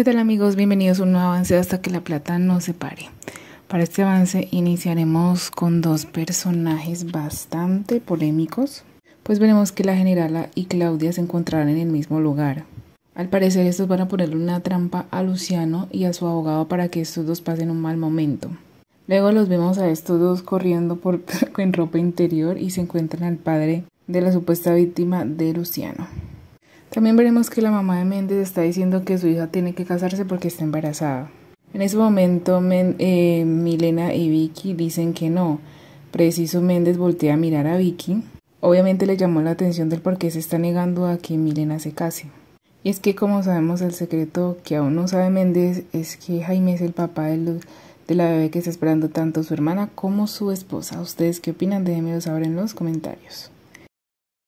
¿Qué tal amigos? Bienvenidos a un nuevo avance hasta que la plata no se pare. Para este avance iniciaremos con dos personajes bastante polémicos, pues veremos que la generala y Claudia se encontrarán en el mismo lugar. Al parecer estos van a ponerle una trampa a Luciano y a su abogado para que estos dos pasen un mal momento. Luego los vemos a estos dos corriendo por, en ropa interior y se encuentran al padre de la supuesta víctima de Luciano. También veremos que la mamá de Méndez está diciendo que su hija tiene que casarse porque está embarazada. En ese momento, eh, Milena y Vicky dicen que no. Preciso Méndez voltea a mirar a Vicky. Obviamente le llamó la atención del por qué se está negando a que Milena se case. Y es que como sabemos el secreto que aún no sabe Méndez es que Jaime es el papá de, de la bebé que está esperando tanto su hermana como su esposa. ¿Ustedes qué opinan? Déjenmelo saber en los comentarios.